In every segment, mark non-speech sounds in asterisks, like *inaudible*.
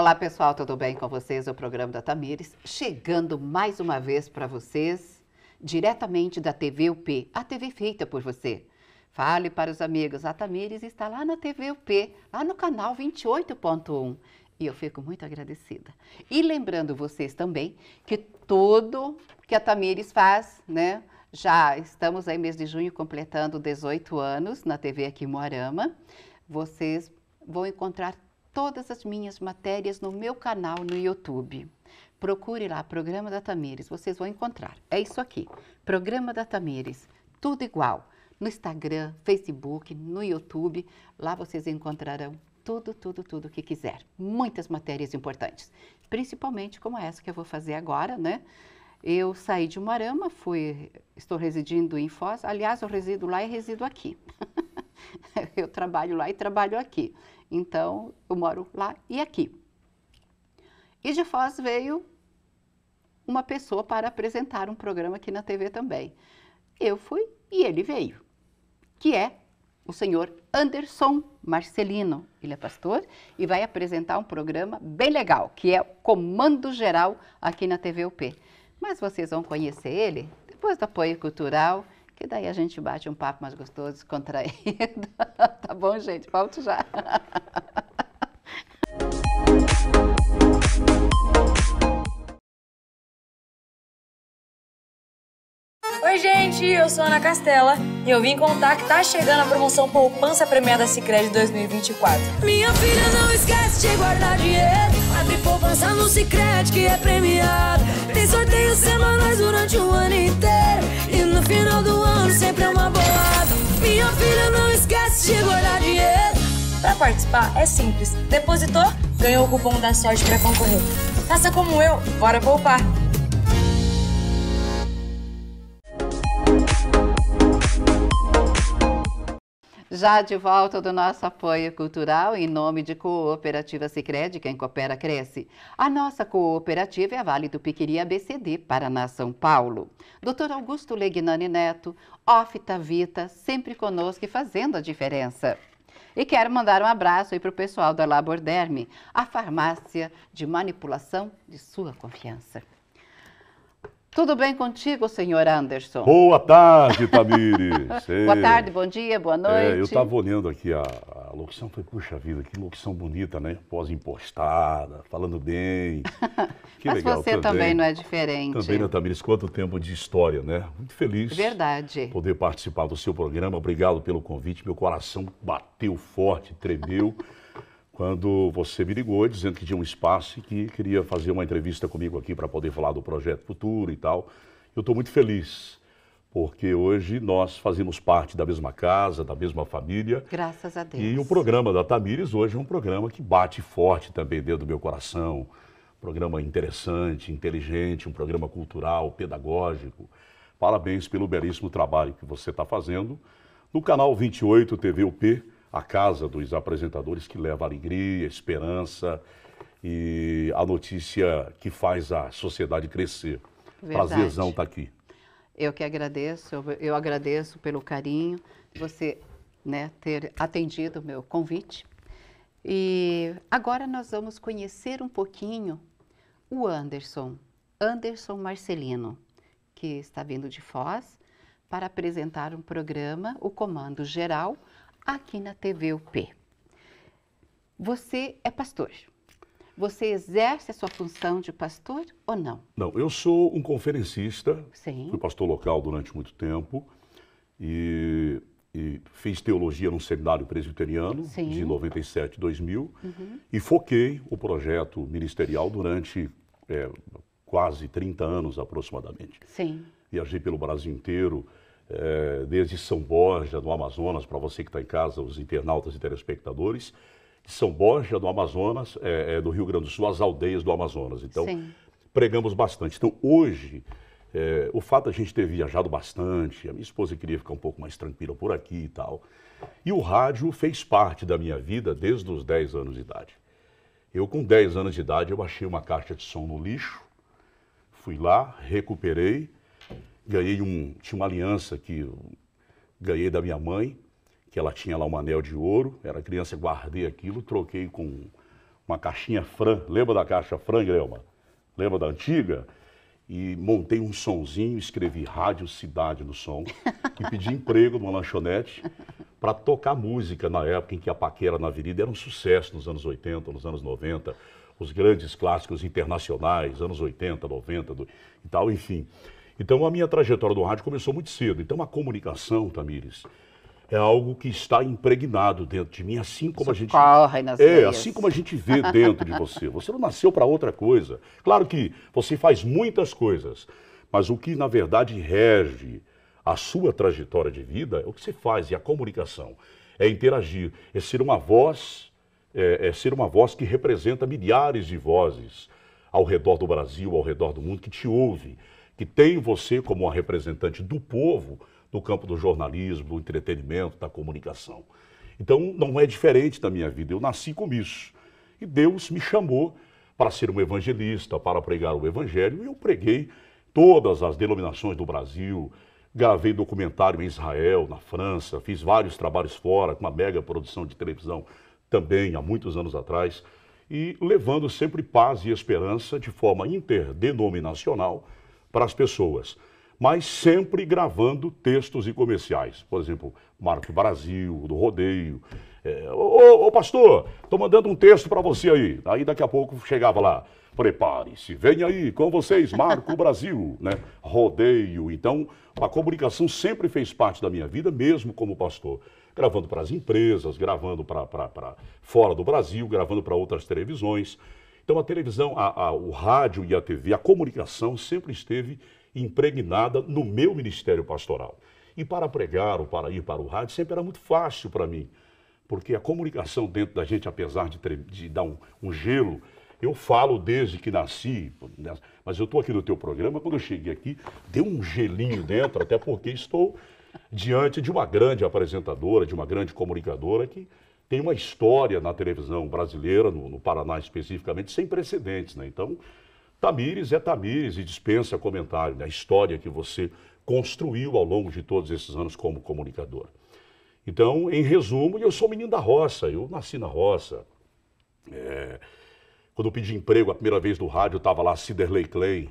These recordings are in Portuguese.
Olá pessoal, tudo bem com vocês? o programa da Tamires, chegando mais uma vez para vocês, diretamente da TV UP, a TV feita por você. Fale para os amigos, a Tamires está lá na TV UP, lá no canal 28.1. E eu fico muito agradecida. E lembrando vocês também que tudo que a Tamires faz, né? Já estamos aí mês de junho completando 18 anos na TV aqui em Moarama. Vocês vão encontrar todas as minhas matérias no meu canal no YouTube. Procure lá, Programa da Tamires, vocês vão encontrar. É isso aqui, Programa da Tamires, tudo igual. No Instagram, Facebook, no YouTube, lá vocês encontrarão tudo, tudo, tudo que quiser. Muitas matérias importantes, principalmente como essa que eu vou fazer agora, né? Eu saí de Moarama, fui, estou residindo em Foz. Aliás, eu resido lá e resido aqui. *laughs* eu trabalho lá e trabalho aqui. Então, eu moro lá e aqui. E de Foz veio uma pessoa para apresentar um programa aqui na TV também. Eu fui e ele veio, que é o senhor Anderson Marcelino. Ele é pastor e vai apresentar um programa bem legal, que é Comando Geral aqui na TV UP. Mas vocês vão conhecer ele depois do apoio cultural que daí a gente bate um papo mais gostoso, descontraído. *laughs* tá bom, gente? Volto já. Oi, gente, eu sou Ana Castela e eu vim contar que tá chegando a promoção Poupança Premiada Sicredi 2024. Minha filha não esquece de guardar dinheiro. Abre poupança no Sicredi que é premiado. Tem sorteio semanais durante o ano inteiro no final do ano sempre é uma bolada. Minha filha não esquece de guardar dinheiro. Para participar é simples. Depositou ganhou o cupom da sorte para concorrer. Faça como eu, bora poupar. Já de volta do nosso apoio cultural, em nome de Cooperativa Sicredi quem coopera cresce. A nossa cooperativa é a Vale do Piquiri ABCD, Paraná, São Paulo. Dr. Augusto Legnani Neto, Ofta Vita, sempre conosco e fazendo a diferença. E quero mandar um abraço aí para o pessoal da Laborderme, a farmácia de manipulação de sua confiança. Tudo bem contigo, senhor Anderson? Boa tarde, Tamires. *laughs* boa tarde, bom dia, boa é, noite. É, eu estava olhando aqui a, a locução, falei, puxa vida, que locução bonita, né? Pós impostada, falando bem. *laughs* Que Mas legal, você também. também. não é diferente. Também, né, Tamires? Quanto tempo de história, né? Muito feliz. Verdade. Poder participar do seu programa, obrigado pelo convite. Meu coração bateu forte, tremeu. *laughs* quando você me ligou dizendo que tinha um espaço e que queria fazer uma entrevista comigo aqui para poder falar do projeto futuro e tal. Eu estou muito feliz, porque hoje nós fazemos parte da mesma casa, da mesma família. Graças a Deus. E o programa da Tamires hoje é um programa que bate forte também dentro do meu coração. programa interessante, inteligente, um programa cultural, pedagógico. Parabéns pelo belíssimo trabalho que você está fazendo no canal 28 UP, a casa dos apresentadores que leva alegria, esperança e a notícia que faz a sociedade crescer. Verdade. Prazerzão estar tá aqui. Eu que agradeço, eu agradeço pelo carinho, você né, ter atendido o meu convite. E agora nós vamos conhecer um pouquinho o Anderson, Anderson Marcelino, que está vindo de Foz para apresentar um programa, o Comando Geral, aqui na TV UP. Você é pastor. Você exerce a sua função de pastor ou não? Não, eu sou um conferencista. Sim. Fui pastor local durante muito tempo e, e fiz teologia num seminário presbiteriano Sim. de 97 a 2000 uhum. e foquei o projeto ministerial durante é, quase 30 anos aproximadamente. Sim. Viajei pelo Brasil inteiro, é, desde São Borja, do Amazonas, para você que está em casa, os internautas e telespectadores, de São Borja, do Amazonas, é, é, do Rio Grande do Sul, as aldeias do Amazonas. Então, Sim. pregamos bastante. Então, hoje, o fato de a gente ter viajado bastante, a minha esposa queria ficar um pouco mais tranquila por aqui e tal. E o rádio fez parte da minha vida desde os 10 anos de idade. Eu, com 10 anos de idade, eu achei uma caixa de som no lixo, fui lá, recuperei, ganhei um, tinha uma aliança que ganhei da minha mãe, que ela tinha lá um anel de ouro, era criança, guardei aquilo, troquei com uma caixinha Fran, lembra da caixa Fran, Grelma? Lembra da antiga? E montei um sonzinho, escrevi Rádio Cidade no som e pedi *laughs* emprego numa lanchonete para tocar música na época em que a paquera na avenida era um sucesso nos anos 80, nos anos 90, os grandes clássicos internacionais, anos 80, 90 do, e tal, enfim. Então a minha trajetória do rádio começou muito cedo. Então a comunicação, Tamires, é algo que está impregnado dentro de mim, assim como a gente nas é, veias. assim como a gente vê dentro de você. *laughs* Você não nasceu para outra coisa. Claro que você faz muitas coisas, mas o que na verdade rege a sua trajetória de vida é o que você faz e a comunicação, é interagir, é ser uma voz, é, é ser uma voz que representa milhares de vozes ao redor do Brasil, ao redor do mundo que te ouve que tem você como uma representante do povo no campo do jornalismo, do entretenimento, da comunicação. Então, não é diferente da minha vida. Eu nasci com isso. E Deus me chamou para ser um evangelista, para pregar o evangelho, e eu preguei todas as denominações do Brasil. Gravei documentário em Israel, na França, fiz vários trabalhos fora, com uma mega produção de televisão também há muitos anos atrás, e levando sempre paz e esperança de forma interdenominacional para as pessoas, mas sempre gravando textos e comerciais. Por exemplo, Marco Brasil, do Rodeio. É, ô, ô pastor, estou mandando um texto para você aí. Aí daqui a pouco chegava lá. Prepare-se, vem aí com vocês, Marco Brasil, *laughs* né? Rodeio. Então, a comunicação sempre fez parte da minha vida, mesmo como pastor gravando para as empresas, gravando para fora do Brasil, gravando para outras televisões. Então a televisão, a, a, o rádio e a TV, a comunicação sempre esteve impregnada no meu ministério pastoral. E para pregar ou para ir para o rádio sempre era muito fácil para mim, porque a comunicação dentro da gente, apesar de, de dar um, um gelo, eu falo desde que nasci, né, mas eu estou aqui no teu programa. Quando eu cheguei aqui, deu um gelinho dentro, até porque estou diante de uma grande apresentadora, de uma grande comunicadora que tem uma história na televisão brasileira, no, no Paraná especificamente, sem precedentes. Né? Então, Tamires é Tamires e dispensa comentário, né? a história que você construiu ao longo de todos esses anos como comunicador. Então, em resumo, eu sou menino da roça, eu nasci na roça. É... Quando eu pedi emprego a primeira vez no rádio, estava lá Ciderley Clay.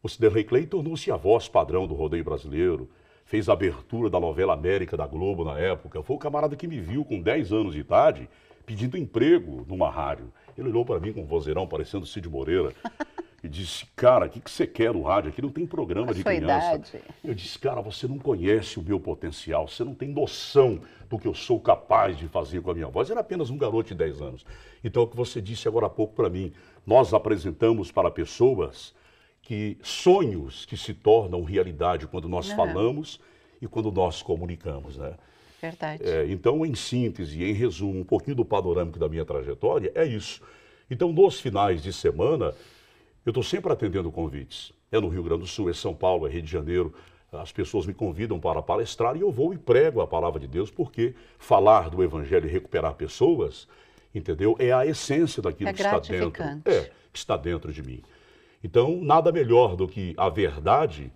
O Ciderley Clay tornou-se a voz padrão do rodeio brasileiro fez a abertura da novela América da Globo na época. Foi o camarada que me viu com 10 anos de idade pedindo emprego numa rádio. Ele olhou para mim com um vozeirão parecendo Cid Moreira *laughs* e disse: Cara, o que, que você quer no rádio? Aqui não tem programa a de criança. Idade. Eu disse: Cara, você não conhece o meu potencial, você não tem noção do que eu sou capaz de fazer com a minha voz. era apenas um garoto de 10 anos. Então, o que você disse agora há pouco para mim, nós apresentamos para pessoas que sonhos que se tornam realidade quando nós uhum. falamos e quando nós comunicamos, né? Verdade. É, então, em síntese, em resumo, um pouquinho do panorâmico da minha trajetória é isso. Então, nos finais de semana, eu estou sempre atendendo convites. É no Rio Grande do Sul, é São Paulo, é Rio de Janeiro. As pessoas me convidam para palestrar e eu vou e prego a palavra de Deus, porque falar do Evangelho e recuperar pessoas, entendeu? É a essência daquilo é que está dentro. É, que está dentro de mim. Então, nada melhor do que a verdade,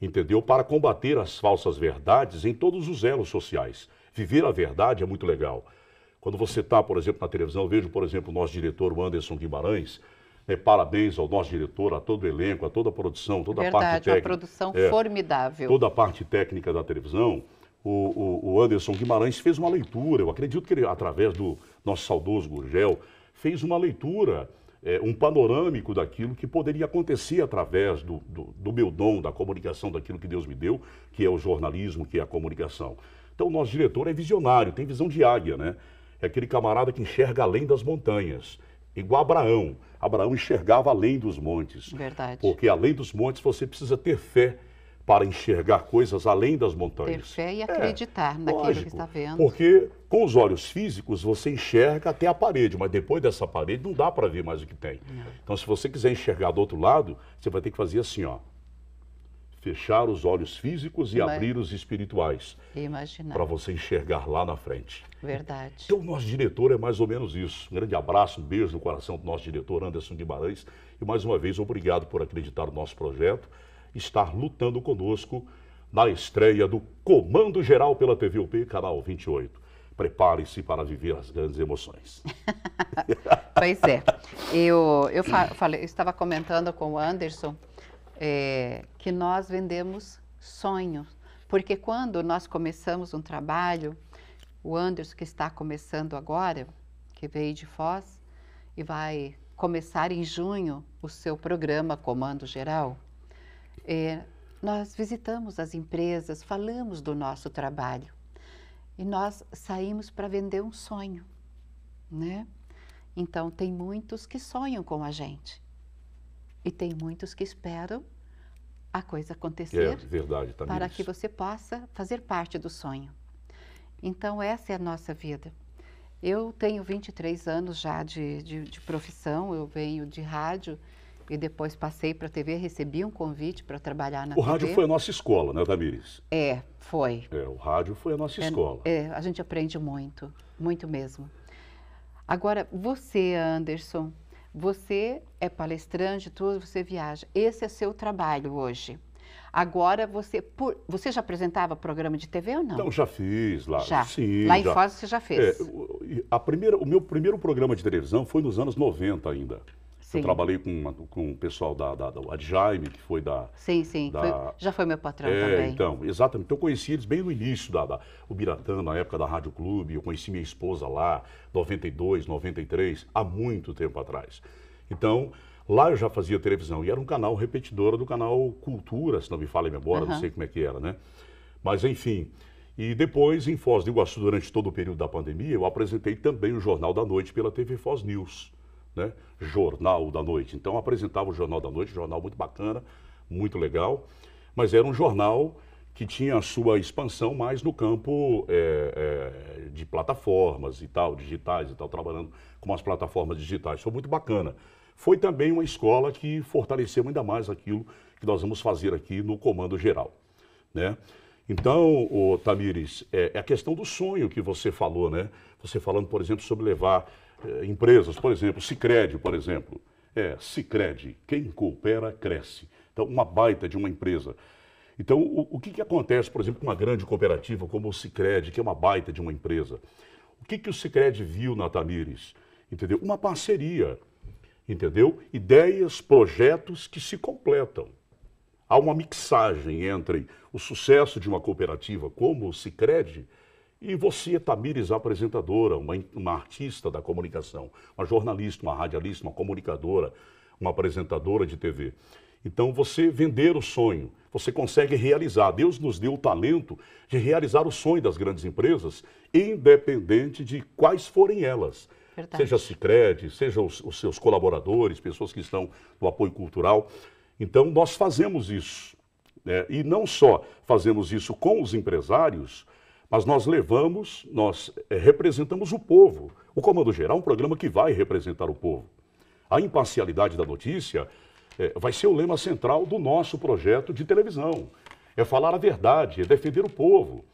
entendeu? Para combater as falsas verdades em todos os elos sociais. Viver a verdade é muito legal. Quando você está, por exemplo, na televisão, vejo, por exemplo, o nosso diretor, o Anderson Guimarães, né, parabéns ao nosso diretor, a todo o elenco, a toda a produção, toda Verdade, a parte técnica. Verdade, a produção é, formidável. Toda a parte técnica da televisão. O, o, o, Anderson Guimarães fez uma leitura, eu acredito que ele, através do nosso saudoso Gurgel, fez uma leitura é, um panorâmico daquilo que poderia acontecer através do, do, do meu dom, da comunicação, daquilo que Deus me deu, que é o jornalismo, que é a comunicação. Então, o nosso diretor é visionário, tem visão de águia, né? É aquele camarada que enxerga além das montanhas, igual Abraão. Abraão enxergava além dos montes. Verdade. Porque além dos montes você precisa ter fé para enxergar coisas além das montanhas. Ter fé e acreditar é, naquilo lógico, que está vendo. Porque com os olhos físicos você enxerga até a parede, mas depois dessa parede não dá para ver mais o que tem. Não. Então, se você quiser enxergar do outro lado, você vai ter que fazer assim, ó. Fechar os olhos físicos e abrir os espirituais. Imaginar. Para você enxergar lá na frente. Verdade. Então, o nosso diretor é mais ou menos isso. Um grande abraço, um beijo no coração do nosso diretor Anderson Guimarães. E mais uma vez, obrigado por acreditar no nosso projeto estar lutando conosco na estreia do Comando Geral pela TV UP, canal 28. Prepare-se para viver as grandes emoções. *laughs* pois é. Eu, eu, falei, estava comentando com o Anderson é, que nós vendemos sonhos. Porque quando nós começamos um trabalho, o Anderson, que está começando agora, que veio de Foz, e vai começar em junho o seu programa Comando Geral, é, nós visitamos as empresas, falamos do nosso trabalho e nós saímos para vender um sonho, né? Então tem muitos que sonham com a gente e tem muitos que esperam a coisa acontecer é verdade, para isso. que você possa fazer parte do sonho. Então essa é a nossa vida. Eu tenho 23 anos já de, de, de profissão, eu venho de rádio e depois passei para a TV, recebi um convite para trabalhar na o TV. O rádio foi a nossa escola, né, Tamires? É, foi. É, o rádio foi a nossa é, escola. É, a gente aprende muito, muito mesmo. Agora, você, Anderson, você é palestrante, tudo, você viaja. Esse é seu trabalho hoje. Agora você por, você já apresentava programa de TV ou não? Não, já fiz lá. Já. Sim, lá em já. Foz você já fez. É, a primeira, o meu primeiro programa de televisão foi nos anos 90 ainda. Sim. Eu trabalhei com, uma, com o pessoal da, da, da Adjaime, que foi da... Sim, sim. Da... Foi, já foi meu patrão é, também. Então, exatamente. Então, eu conheci eles bem no início da, da Ubiratã, na época da Rádio Clube. Eu conheci minha esposa lá, 92, 93, há muito tempo atrás. Então, lá eu já fazia televisão. E era um canal repetidora do canal Cultura, se não me falem a memória, uhum. não sei como é que era, né? Mas, enfim... E depois, em Foz do Iguaçu, durante todo o período da pandemia, eu apresentei também o Jornal da Noite pela TV Foz News né? Jornal da Noite. Então apresentava o Jornal da Noite, jornal muito bacana, muito legal, mas era um jornal que tinha a sua expansão mais no campo é, é, de plataformas e tal, digitais e tal, trabalhando com as plataformas digitais. Foi muito bacana. Foi também uma escola que fortaleceu ainda mais aquilo que nós vamos fazer aqui no Comando Geral. Né? Então, o Tamires, é, é a questão do sonho que você falou, né? Você falando, por exemplo, sobre levar eh, empresas, por exemplo, Sicredi, por exemplo. É, Sicredi, quem coopera cresce. Então, uma baita de uma empresa. Então, o, o que, que acontece, por exemplo, com uma grande cooperativa como o Sicredi, que é uma baita de uma empresa? O que, que o Sicredi viu na Tamires? Entendeu? Uma parceria, entendeu? Ideias, projetos que se completam. Há uma mixagem entre o sucesso de uma cooperativa como o Sicredi e você, Tamires, apresentadora, uma, uma artista da comunicação, uma jornalista, uma radialista, uma comunicadora, uma apresentadora de TV. Então você vender o sonho, você consegue realizar. Deus nos deu o talento de realizar o sonho das grandes empresas, independente de quais forem elas. Verdade. Seja Cicred, seja os, os, seus colaboradores, pessoas que estão no apoio cultural. Então nós fazemos isso. Né? E não só fazemos isso com os empresários, mas nós levamos, nós eh, representamos o povo. O Comando Geral é um programa que vai representar o povo. A imparcialidade da notícia é, vai ser o lema central do nosso projeto de televisão. É falar a verdade, é defender o povo,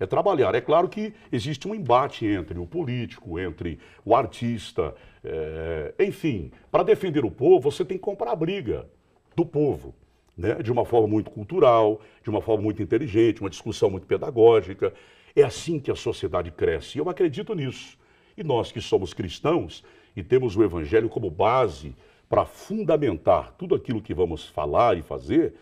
é trabalhar. É claro que existe um embate entre o político, entre o artista, é, enfim. Para defender o povo, você tem que comprar a briga do povo. Né? De uma forma muito cultural, de uma forma muito inteligente, uma discussão muito pedagógica. É assim que a sociedade cresce. Eu acredito nisso. E nós que somos cristãos e temos o Evangelho como base para fundamentar tudo aquilo que vamos falar e fazer,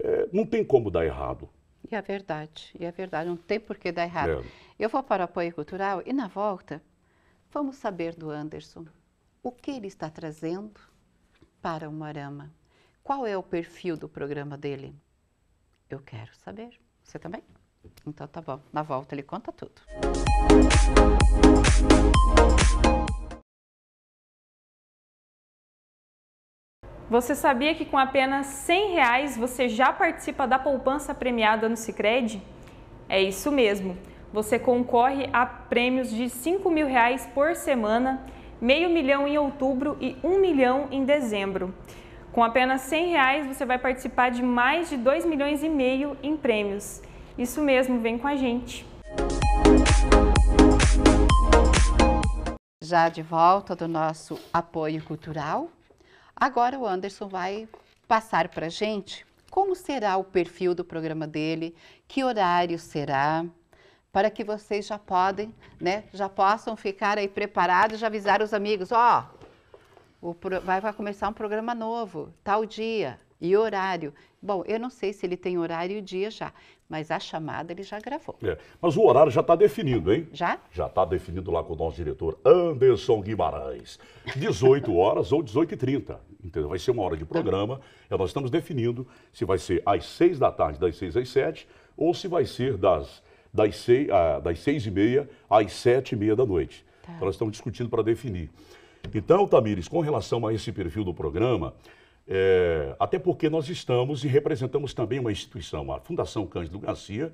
é, não tem como dar errado. E é verdade, e é verdade, não tem por que dar errado. É. Eu vou para o apoio cultural e na volta vamos saber do Anderson o que ele está trazendo para o Marama. Qual é o perfil do programa dele? Eu quero saber. Você também? Então tá bom, na volta ele conta tudo. Você sabia que com apenas 100 reais você já participa da poupança premiada no Cicred? É isso mesmo. Você concorre a prêmios de 5 mil reais por semana, meio milhão em outubro e 1 milhão em dezembro. Com apenas 100 reais você vai participar de mais de 2 milhões e meio em prêmios. Isso mesmo, vem com a gente. Já de volta do nosso apoio cultural, agora o Anderson vai passar para a gente como será o perfil do programa dele, que horário será, para que vocês já podem, né, já possam ficar aí preparados, já avisar os amigos, ó, oh, vai, vai começar um programa novo, tal dia e horário. Bom, eu não sei se ele tem horário e dia já, mas a chamada ele já gravou. É, mas o horário já está definido, hein? Já? Já está definido lá com o nosso diretor Anderson Guimarães. 18 *laughs* horas ou 18h30. Entendeu? Vai ser uma hora de tá. programa. É, nós estamos definindo se vai ser às 6 da tarde, das 6 às 7, ou se vai ser das, das, 6, ah, das 6 e meia às 7 e meia da noite. Tá. Então, nós estamos discutindo para definir. Então, Tamires, com relação a esse perfil do programa, é, até porque nós estamos e representamos também uma instituição. A Fundação Cândido Garcia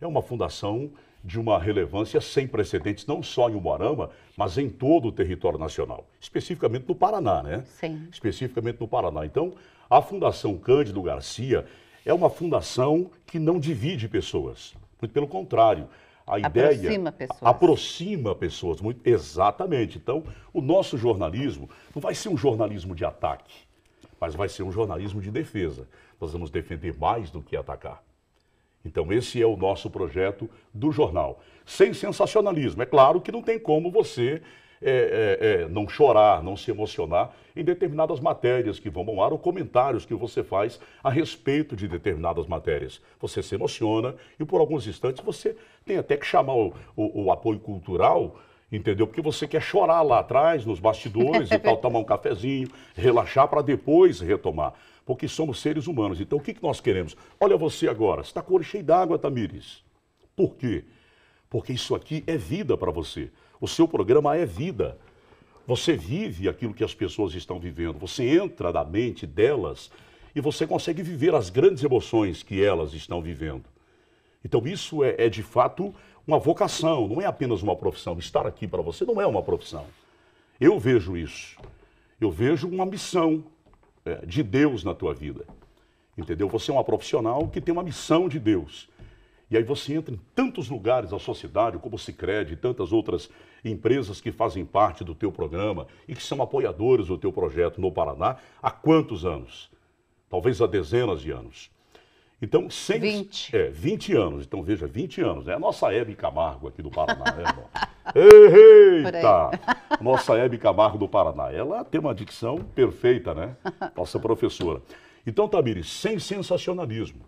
é uma fundação de uma relevância sem precedentes, não só em Umarama, mas em todo o território nacional, especificamente no Paraná, né? Sim. Especificamente no Paraná. Então, a Fundação Cândido Garcia é uma fundação que não divide pessoas, muito pelo contrário. A aproxima ideia aproxima pessoas. Aproxima pessoas, muito, exatamente. Então, o nosso jornalismo não vai ser um jornalismo de ataque mas vai ser um jornalismo de defesa. Nós vamos defender mais do que atacar. Então, esse é o nosso projeto do jornal. Sem sensacionalismo. É claro que não tem como você é, é, é, não chorar, não se emocionar em determinadas matérias que vão ao ar ou comentários que você faz a respeito de determinadas matérias. Você se emociona e por alguns instantes você tem até que chamar o, o, o apoio cultural entendeu? Porque você quer chorar lá atrás, nos bastidores e tal, *laughs* tomar um cafezinho, relaxar para depois retomar. Porque somos seres humanos. Então, o que, que nós queremos? Olha você agora, você está com o olho cheio d'água, Tamires. Por quê? Porque isso aqui é vida para você. O seu programa é vida. Você vive aquilo que as pessoas estão vivendo. Você entra na mente delas e você consegue viver as grandes emoções que elas estão vivendo. Então, isso é, é de fato uma vocação, não é apenas uma profissão. Estar aqui para você não é uma profissão. Eu vejo isso. Eu vejo uma missão é, de Deus na tua vida. Entendeu? Você é uma profissional que tem uma missão de Deus. E aí você entra em tantos lugares da sociedade, como o Cicred e tantas outras empresas que fazem parte do teu programa e que são apoiadores do teu projeto no Paraná há quantos anos? Talvez há dezenas de anos. Então, sem, 20. É, 20 anos. Então, veja, 20 anos. É né? a nossa Hebe Camargo aqui do Paraná, né, *laughs* Eita! Nossa Hebe Camargo do Paraná. Ela tem uma dicção perfeita, né? Nossa professora. Então, Tamires, sem sensacionalismo.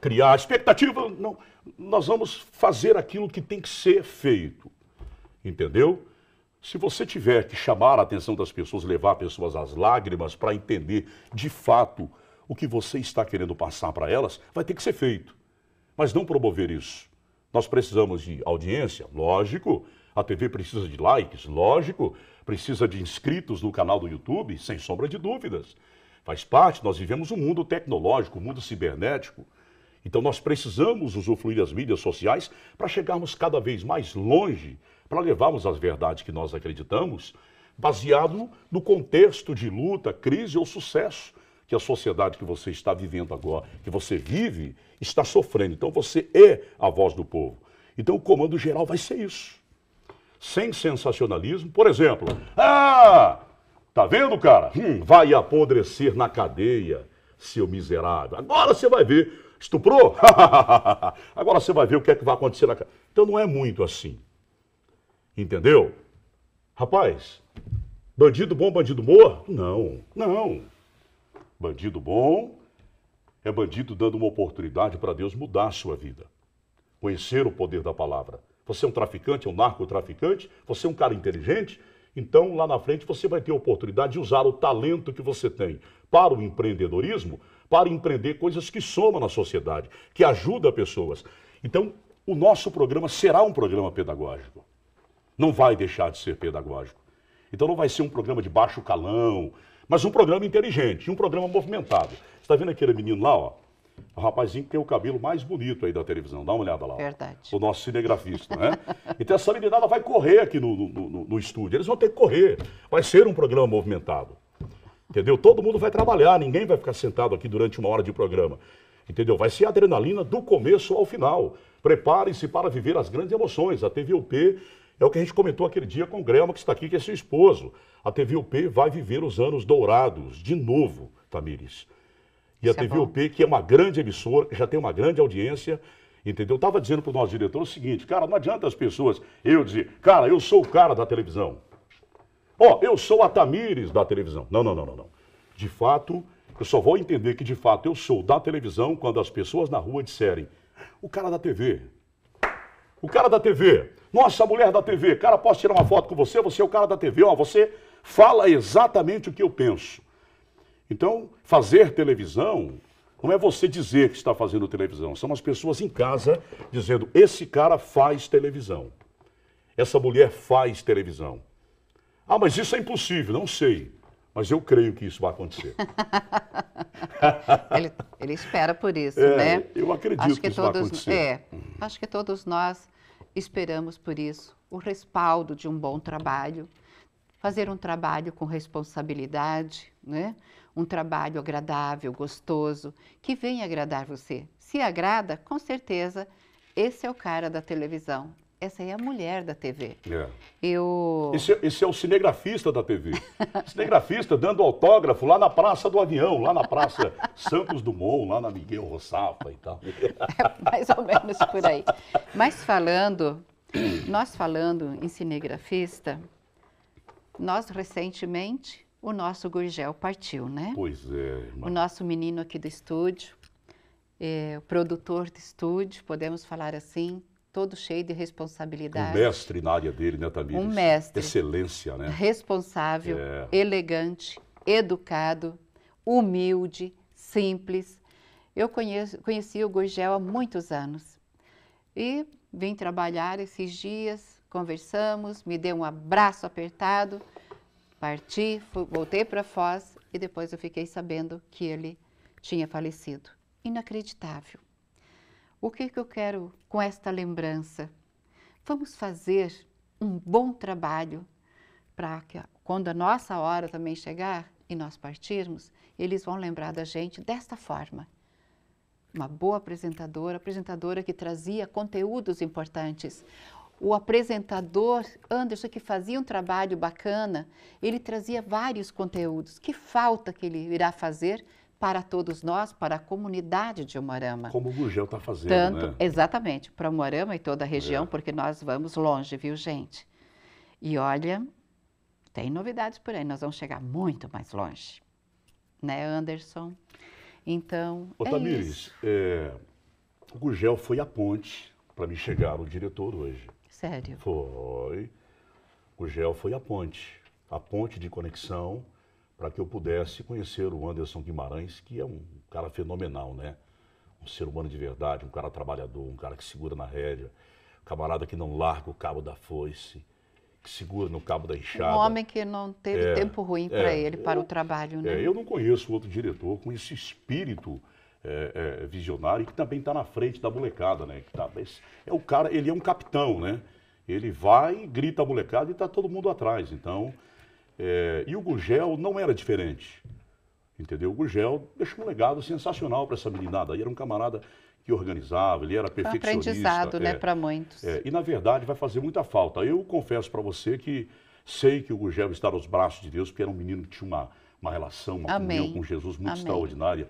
Criar expectativa, não. Nós vamos fazer aquilo que tem que ser feito. Entendeu? Se você tiver que chamar a atenção das pessoas, levar pessoas às lágrimas para entender de fato o que você está querendo passar para elas vai ter que ser feito. Mas não promover isso. Nós precisamos de audiência, lógico. A TV precisa de likes, lógico. Precisa de inscritos no canal do YouTube, sem sombra de dúvidas. Faz parte, nós vivemos um mundo tecnológico, um mundo cibernético. Então nós precisamos usufruir das mídias sociais para chegarmos cada vez mais longe, para levarmos as verdades que nós acreditamos, baseado no contexto de luta, crise ou sucesso que a sociedade que você está vivendo agora, que você vive, está sofrendo. Então você é a voz do povo. Então o comando geral vai ser isso. Sem sensacionalismo, por exemplo, ah, tá vendo, cara? Hum, vai apodrecer na cadeia, seu miserável. Agora você vai ver. Estuprou? *laughs* Agora você vai ver o que é que vai acontecer na cadeia. Então não é muito assim. Entendeu? Rapaz, bandido bom, bandido morto? Não, não. Bandido bom é bandido dando uma oportunidade para Deus mudar a sua vida. Conhecer o poder da palavra. Você é um traficante, é um narcotraficante, você é um cara inteligente, então lá na frente você vai ter a oportunidade de usar o talento que você tem para o empreendedorismo, para empreender coisas que somam na sociedade, que ajudam pessoas. Então, o nosso programa será um programa pedagógico. Não vai deixar de ser pedagógico. Então não vai ser um programa de baixo calão, mas um programa inteligente, um programa movimentado. Você está vendo aquele menino lá, ó? O rapazinho que tem o cabelo mais bonito aí da televisão. Dá uma olhada lá. Verdade. O nosso cinegrafista, né? então essa meninada vai correr aqui no, no, no, no estúdio. Eles vão ter que correr. Vai ser um programa movimentado. Entendeu? Todo mundo vai trabalhar, ninguém vai ficar sentado aqui durante uma hora de programa. Entendeu? Vai ser adrenalina do começo ao final. Prepare-se para viver as grandes emoções. A TVUP é o que a gente comentou aquele dia com o Grelma, que está aqui, que é seu esposo. A TVUP vai viver os anos dourados, de novo, Tamires. E Isso a é que é uma grande emissora, que já tem uma grande audiência, entendeu? Eu estava dizendo para o nosso diretor o seguinte, cara, não adianta as pessoas eu dizer, cara, eu sou o cara da televisão. Ó, oh, eu sou a Tamires da televisão. Não, não, não, não, não. De fato, eu só vou entender que de fato eu sou da televisão quando as pessoas na rua disserem, o cara da TV, o cara da TV. Nossa, a mulher da TV. Cara, posso tirar uma foto com você? Você é o cara da TV. Ó, você fala exatamente o que eu penso. Então, fazer televisão não é você dizer que está fazendo televisão. São as pessoas em casa dizendo: esse cara faz televisão. Essa mulher faz televisão. Ah, mas isso é impossível. Não sei. Mas eu creio que isso vai acontecer. *laughs* ele, ele, espera por isso, é, né? Eu acredito acho que, que isso todos, vai acontecer. É, uhum. acho que todos nós esperamos por isso. O respaldo de um bom trabalho, fazer um trabalho com responsabilidade, né? um trabalho agradável, gostoso, que venha agradar você. Se agrada, com certeza, esse é o cara da televisão, essa aí é a mulher da TV. É. Eu... Esse, é, esse é o cinegrafista da TV. cinegrafista dando autógrafo lá na Praça do Avião, lá na Praça Santos Dumont, lá na Miguel Roçafa e tal. É mais ou menos por aí. Mas falando, nós falando em cinegrafista, nós recentemente, o nosso Gurgel partiu, né? Pois é. Irmã. O nosso menino aqui do estúdio, é, o produtor do estúdio, podemos falar assim, todo cheio de responsabilidade. Um mestre na área dele, né, Tamires? Um mestre. Excelência, né? Responsável, é. elegante, educado, humilde, simples. Eu conheço, conheci o Gurgel há muitos anos e vim trabalhar esses dias, conversamos, me deu um abraço apertado, parti, fui, voltei para Foz e depois eu fiquei sabendo que ele tinha falecido. Inacreditável. O que, que eu quero com esta lembrança? Vamos fazer um bom trabalho para que, quando a nossa hora também chegar e nós partirmos, eles vão lembrar da gente desta forma. Uma boa apresentadora, apresentadora que trazia conteúdos importantes. O apresentador Anderson, que fazia um trabalho bacana, ele trazia vários conteúdos. Que falta que ele irá fazer para todos nós, para a comunidade de Umarama. Como o Gurgel está fazendo, Tanto, né? Exatamente, para Umarama e toda a é. região, é. porque nós vamos longe, viu, gente? E olha, tem novidades por aí, nós vamos chegar muito mais longe, né, Anderson? Então, Ô, é Tamires, isso. É, o Gurgel foi a ponte para me chegar o diretor hoje. Sério? Foi. O Gurgel foi a ponte, a ponte de conexão para que eu pudesse conhecer o Anderson Guimarães, que é um cara fenomenal, né? Um ser humano de verdade, um cara trabalhador, um cara que segura na rédea, um camarada que não larga o cabo da foice, que segura no cabo da enxada. Um homem que não teve é, tempo ruim para é, ele, para eu, o trabalho, né? É, eu não conheço outro diretor com esse espírito é, é, visionário que também está na frente da molecada, né? Que tá, é o cara, ele é um capitão, né? Ele vai, grita a molecada e está todo mundo atrás. Então, é, e o Gugel não era diferente. Entendeu? O Gugel deixou um legado sensacional para essa meninada. Aí era um camarada que organizava, ele era perfeccionista. Foi aprendizado, né, é, né, para muitos. É, e, na verdade, vai fazer muita falta. Eu confesso para você que sei que o Gugel está nos braços de Deus, porque era um menino que tinha uma, uma relação, uma Amém. comunhão com Jesus muito Amém. extraordinária.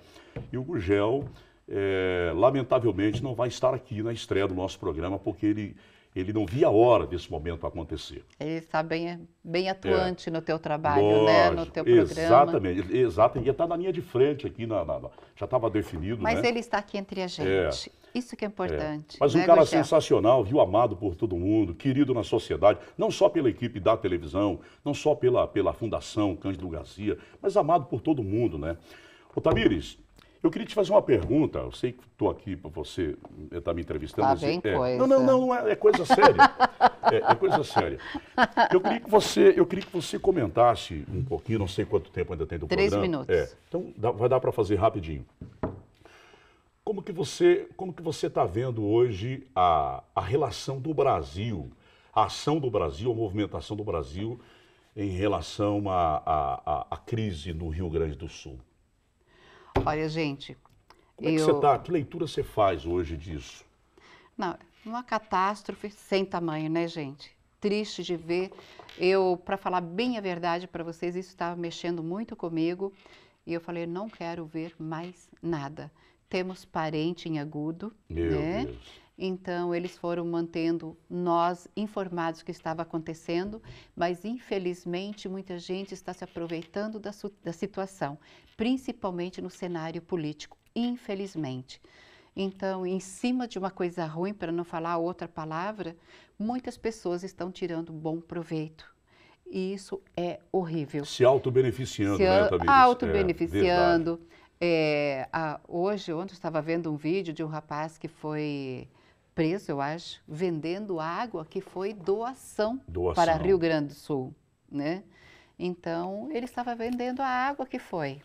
E o Gugel, é, lamentavelmente, não vai estar aqui na estreia do nosso programa, porque ele ele não via a hora desse momento acontecer. Ele está bem, bem é. atuante é. no teu trabalho, Lógico, né? no teu programa. Exatamente, exatamente. Ia estar na linha de frente aqui, na, na, na já estava definido. Mas né? ele está aqui entre a é. gente. É. Isso que é importante. É. Mas né, um cara Gugel? sensacional, viu, amado por todo mundo, querido na sociedade, não só pela equipe da televisão, não só pela, pela Fundação Cândido Garcia, mas amado por todo mundo, né? Ô, Tamires, eu queria te fazer uma pergunta. Eu sei que estou aqui para você estar me entrevistando. Lá é, coisa. Não, não, não, é, é coisa séria. é, é, coisa séria. Eu queria que você, eu queria que você comentasse um pouquinho. Não sei quanto tempo ainda tem do Três programa. Três minutos. É, então dá, vai dar para fazer rapidinho. Como que você, como que você está vendo hoje a, a relação do Brasil, a ação do Brasil, a movimentação do Brasil em relação à crise no Rio Grande do Sul? Olha, gente. Como eu... é que você está? Que leitura você faz hoje disso? Não, uma catástrofe sem tamanho, né, gente? Triste de ver. Eu, para falar bem a verdade para vocês, isso estava mexendo muito comigo. E eu falei, não quero ver mais nada. Temos parente em agudo, Meu né? Deus. Então, eles foram mantendo nós informados do que estava acontecendo, mas infelizmente muita gente está se aproveitando da, da situação, principalmente no cenário político, infelizmente. Então, em cima de uma coisa ruim, para não falar outra palavra, muitas pessoas estão tirando bom proveito. E isso é horrível. Se auto-beneficiando, né, Tamires? É, auto-beneficiando. É, é, hoje, ontem eu estava vendo um vídeo de um rapaz que foi preso, eu acho, vendendo água que foi doação, doação. para Rio Grande do Sul, né? Então, ele estava vendendo a água que foi.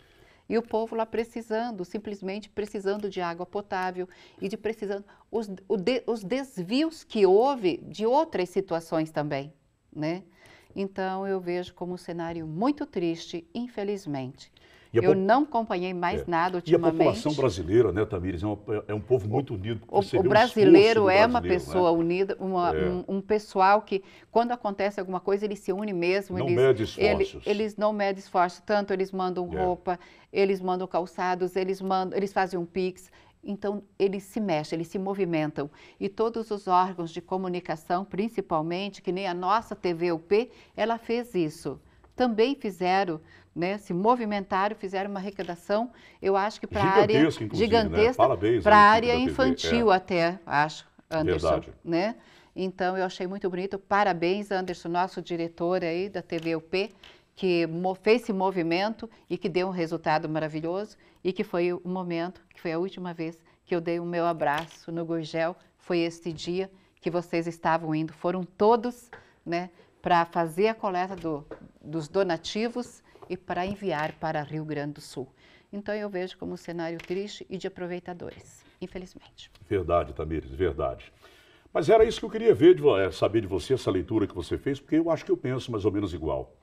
E o povo lá precisando, simplesmente precisando de água potável e de precisando os, de, os desvios que houve de outras situações também, né? Então, eu vejo como um cenário muito triste, infelizmente. Eu po... não acompanhei mais é. nada ultimamente. E a população brasileira, né, Tamires, é, um, é um povo muito unido. O, o brasileiro um é uma né? pessoa né? unida, uma, é. um, um, pessoal que, quando acontece alguma coisa, ele se une mesmo. Não eles, mede esforços. eles não medem esforços, tanto eles mandam é. roupa, eles mandam calçados, eles, mandam, eles fazem um pix, então, eles se mexem, eles se movimentam. E todos os órgãos de comunicação, principalmente, que nem a nossa TVUP, ela fez isso. Também fizeram né, se movimentaram, fizeram uma arrecadação, eu acho que para a área gigantesca, né? para a área é. infantil é. até, acho, Anderson, Verdade. né? Então eu achei muito bonito. Parabéns, Anderson, nosso diretor aí da TVUP, que fez esse movimento e que deu um resultado maravilhoso e que foi o momento, que foi a última vez que eu dei o meu abraço no Gurgel, foi este dia que vocês estavam indo, foram todos, né, para fazer a coleta do, dos donativos e para enviar para Rio Grande do Sul. Então eu vejo como um cenário triste e de aproveitadores, infelizmente. Verdade, Tamires, verdade. Mas era isso que eu queria ver, eh, saber de você, essa leitura que você fez, porque eu acho que eu penso mais ou menos igual.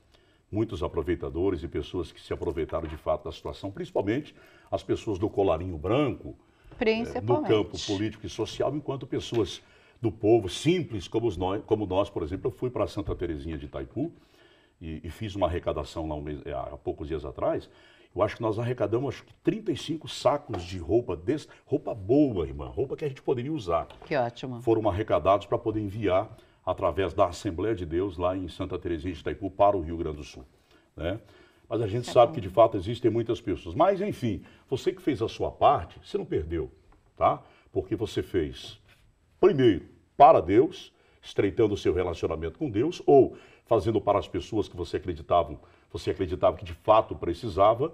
Muitos aproveitadores e pessoas que se aproveitaram de fato da situação, principalmente as pessoas do colarinho branco, eh, no campo político e social, enquanto pessoas do povo simples como nós, como nós por exemplo, eu fui para Santa Terezinha de Itaipu, e, e fiz uma arrecadação lá um mês, é, há poucos dias atrás, eu acho que nós arrecadamos acho que 35 sacos de roupa desse, roupa boa, irmã, roupa que a gente poderia usar. Que ótimo. Foram arrecadados para poder enviar através da Assembleia de Deus lá em Santa Teresinha de Itaipu para o Rio Grande do Sul, né? Mas a gente é sabe bom. que de fato existem muitas pessoas. Mas enfim, você que fez a sua parte, você não perdeu, tá? Porque você fez primeiro para Deus, estreitando o seu relacionamento com Deus, ou fazendo para as pessoas que você acreditava, você acreditava que de fato precisava.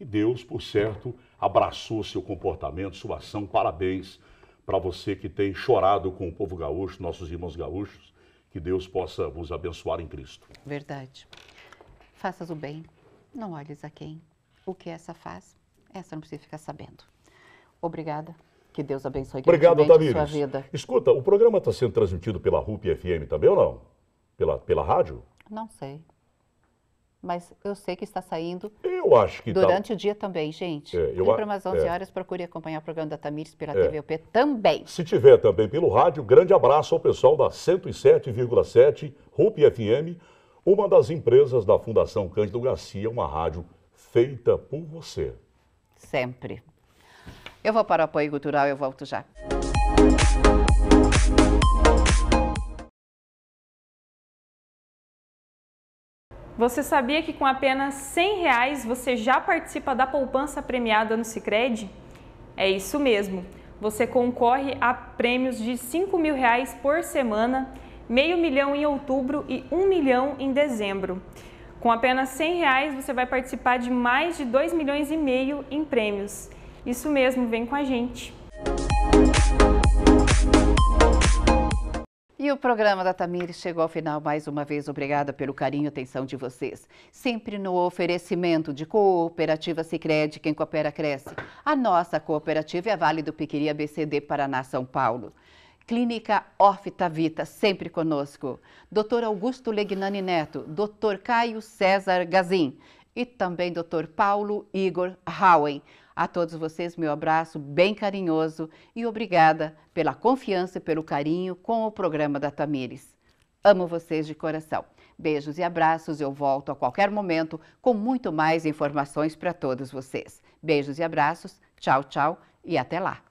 E Deus, por certo, abraçou seu comportamento, sua ação. Parabéns para você que tem chorado com o povo gaúcho, nossos irmãos gaúchos. Que Deus possa vos abençoar em Cristo. Verdade. Faças o bem, não olhes a quem. O que essa faz, essa não precisa ficar sabendo. Obrigada. Que Deus abençoe Obrigado, sua vida. Escuta, o programa está sendo transmitido pela RUP FM também ou não? Pela, pela rádio? Não sei. Mas eu sei que está saindo. Eu acho que tá Durante tá... o dia também, gente. É, eu para umas 11 é. horas, procure acompanhar o programa da Tamires pela é. TVP também. Se tiver também pelo rádio, grande abraço ao pessoal da 107,7 RUP FM, uma das empresas da Fundação Cândido Garcia, uma rádio feita por você. Sempre. Eu vou para o apoio cultural, eu volto já. Música Você sabia que com apenas 100 reais você já participa da poupança premiada no Sicredi? É isso mesmo. Você concorre a prêmios de 5 mil reais por semana, meio milhão em outubro e 1 milhão em dezembro. Com apenas 100 reais você vai participar de mais de 2 milhões e meio em prêmios. Isso mesmo, vem com a gente. Música e o programa da Tamires chegou ao final mais uma vez. Obrigada pelo carinho e atenção de vocês. Sempre no oferecimento de Cooperativa Sicredi, quem coopera cresce. A nossa cooperativa é a Vale do Piquiri ABCD Paraná São Paulo. Clínica Ofta Vita, sempre conosco. Dr. Augusto Legnani Neto, Dr. Caio César Gazin e também Dr. Paulo Igor Howen. A todos vocês, meu abraço bem carinhoso e obrigada pela confiança e pelo carinho com o programa da Tamires. Amo vocês de coração. Beijos e abraços. Eu volto a qualquer momento com muito mais informações para todos vocês. Beijos e abraços. Tchau, tchau e até lá.